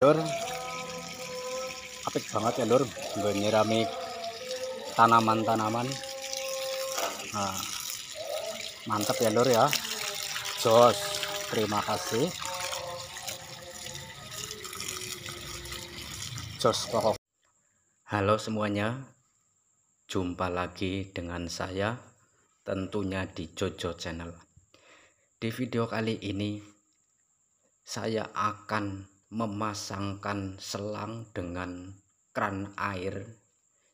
lur apik banget ya lur gue nyirami tanaman-tanaman nah, mantap ya lur ya jos terima kasih jos pokok halo semuanya jumpa lagi dengan saya tentunya di Jojo channel di video kali ini saya akan memasangkan selang dengan kran air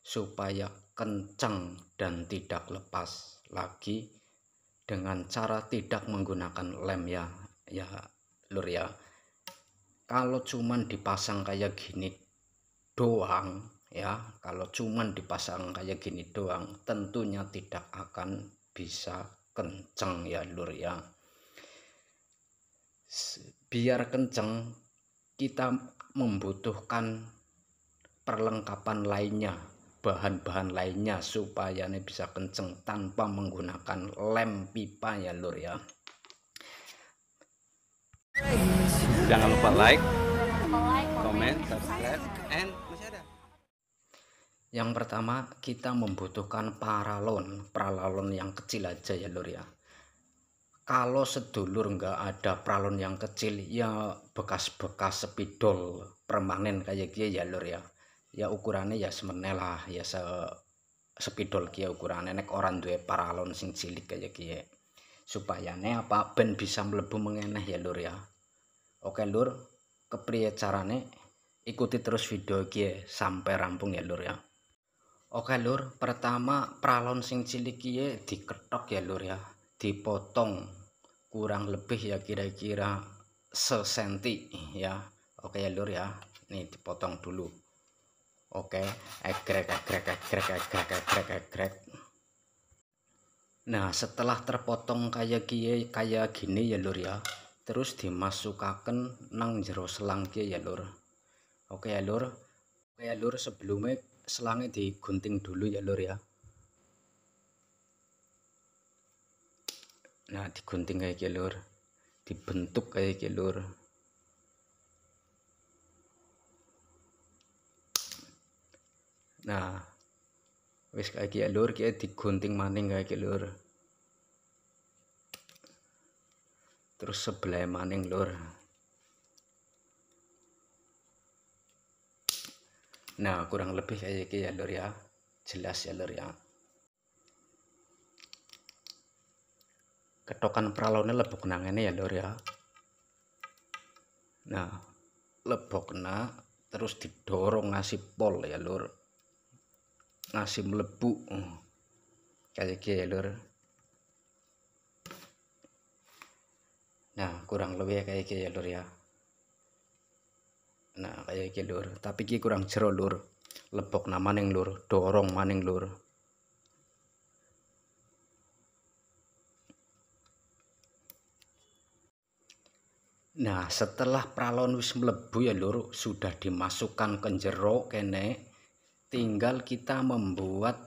supaya kencang dan tidak lepas lagi dengan cara tidak menggunakan lem ya ya lur ya kalau cuman dipasang kayak gini doang ya kalau cuman dipasang kayak gini doang tentunya tidak akan bisa kencang ya lur ya biar kencang kita membutuhkan perlengkapan lainnya bahan-bahan lainnya supaya ini bisa kenceng tanpa menggunakan lem pipa ya lur ya jangan lupa like comment subscribe and yang pertama kita membutuhkan paralon paralon yang kecil aja ya lur ya kalau sedulur nggak ada pralon yang kecil ya bekas-bekas spidol permanen kayak gini ya lur ya ya ukurannya ya semenel lah ya se spidol kia ya ukurannya nek orang dua paralon sing cilik kayak gini supaya ne apa ben bisa melebu mengeneh ya lur ya oke lur kepriye carane ikuti terus video kia ya, sampai rampung ya lur ya Oke lur, pertama pralon sing cilik kia ya, diketok ya lur ya, dipotong kurang lebih ya kira-kira sesenti ya oke ya lur ya ini dipotong dulu oke egrek egrek egrek egrek egrek egrek nah setelah terpotong kayak gini kayak gini ya lur ya terus dimasukkan nang jero selang kia ya lur oke ya lur oke ya lur sebelumnya selangnya digunting dulu ya lur ya nah digunting kayak lur dibentuk kayak lur nah wis kayak lur kayak digunting maning kayak lur terus sebelah maning lur nah kurang lebih kayak gitu ya lur ya jelas ya lur ya ketokan pralone lebok nang ini ya lor ya nah lebok na terus didorong ngasih pol ya lor ngasih melebu kayak gitu ya lor nah kurang lebih ya kayak gitu ya lor ya nah kayak gitu lor tapi ki kurang jero lor lebok na maning lor dorong maning lor Nah, setelah pralon wis mlebu ya lur, sudah dimasukkan ke jero kene, tinggal kita membuat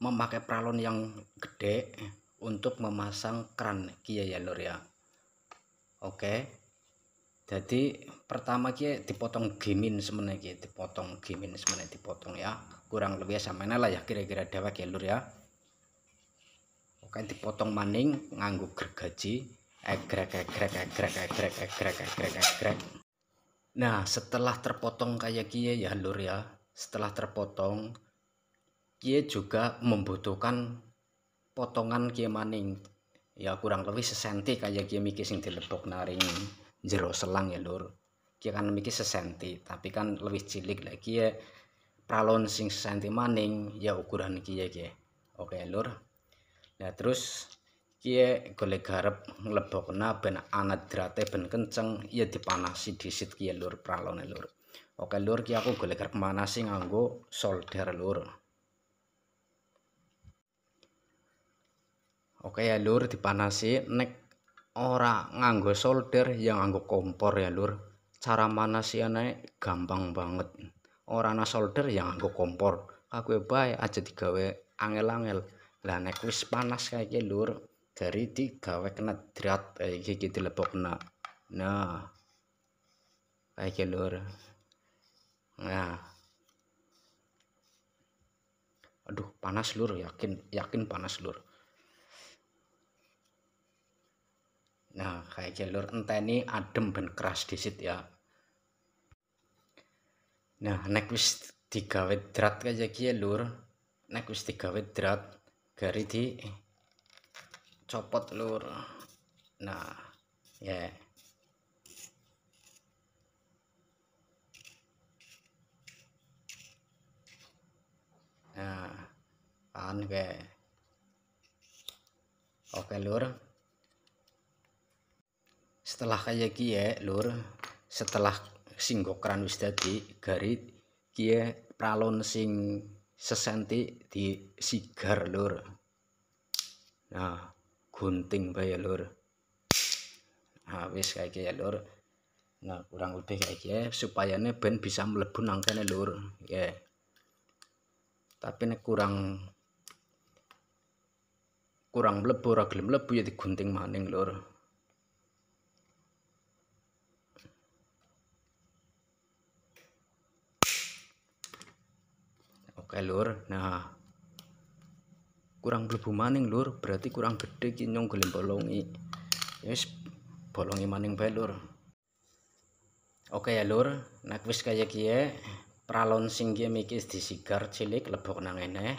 memakai pralon yang gede untuk memasang kran kia ya, ya lur ya. Oke. Jadi pertama kia dipotong gimin semene kia, dipotong gimin semene dipotong ya. Kurang lebih ya, sama lah ya kira-kira dewek ya lur ya. Oke, dipotong maning nganggo gergaji egrek egrek egrek egrek egrek egrek egrek nah setelah terpotong kayak kie ya lur ya setelah terpotong kie juga membutuhkan potongan kie maning ya kurang lebih sesenti kayak kie miki sing dilebok naring jero selang ya lur kie kan miki sesenti tapi kan lebih cilik lagi kia pralon sing sesenti maning ya ukuran kie kie oke lur nah terus kie golek garep nglebokna ben drate ben kenceng ya dipanasi disit kie lur pralone lur oke lur kie aku golek garep manasi nganggo solder lur oke ya lur dipanasi nek ora nganggo solder yang nganggo kompor ya lur cara manasi aneh gampang banget ora na solder yang nganggo kompor aku ya bae aja digawe angel-angel lah nek wis panas kayak lur gari kena drat kayak eh, iki na, nah kayak lur nah aduh panas lur yakin yakin panas lur nah kayak jalur ini adem dan keras di disit ya nah naik wis tiga drat kayak ya lur wis tiga drat gari di copot telur nah ya yeah. nah on oke oke lur setelah kayak kia lur setelah singgokran wis dadi garit kia pralon sing sesenti di sigar lur nah gunting bae ya lur nah wis kayak ya lur nah kurang lebih kayak ya supaya nih ben bisa melebu nangkene lur ya tapi nih kurang kurang melebu ragil melebu jadi ya digunting maning lur oke lur nah kurang mlebu maning lur berarti kurang gede ki nyong gelem bolongi ya wis bolongi maning bae lur oke ya lur nek wis kaya kiye pralon singgi kiye miki disigar cilik lebok nang ene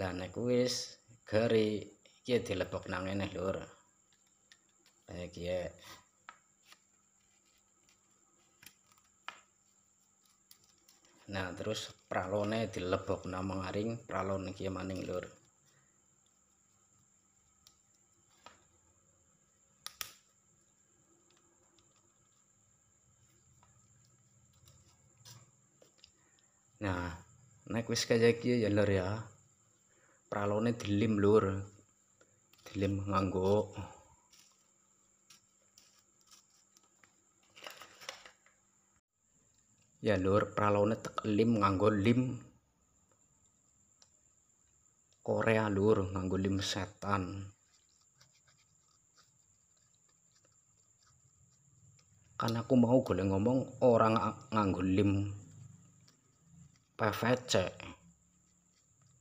lah nek wis gari kiye dilebok nang ene lur kaya kiye Nah, terus pralone dilebok nama ngaring pralon iki maning lur. nah naik wis kaya iki ya lur ya pralone dilim lur dilim nganggo ya lur pralone tek lim nganggo lim Korea lur nganggo lim setan kan aku mau boleh ngomong orang nganggo lim PVC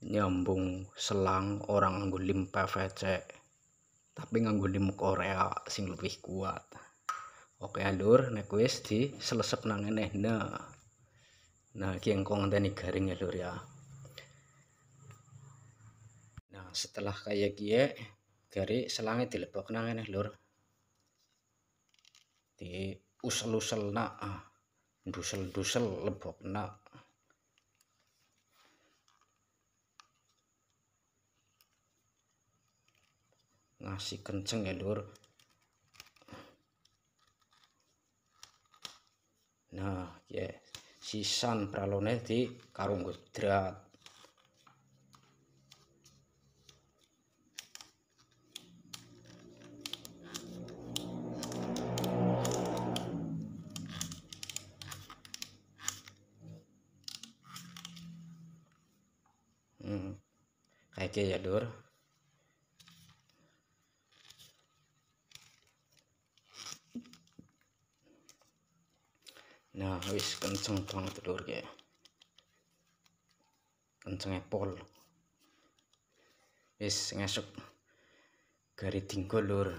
nyambung selang orang nganggo lem PVC tapi nganggo lem Korea sing lebih kuat oke alur nek wis di selesep nang ngene nah, nah iki engko ngenteni garing ya lur ya nah setelah kayak gie gari selangnya dilebok nang ngene lur di usel-usel nak ah, dusel-dusel lebok nak ngasih kenceng ya dur. nah ya yeah. sisan pralone di karung gudrat. hmm. kayak ya dur. nah wis kenceng banget telur ya kencengnya pol wis ngesuk gari tinggal telur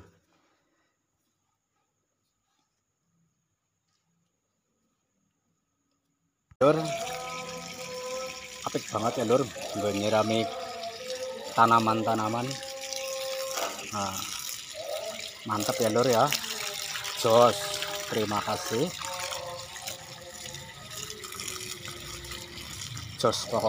lur apik banget ya telur gue nyirami tanaman-tanaman nah mantap ya telur ya jos terima kasih Diyos ako. Uh,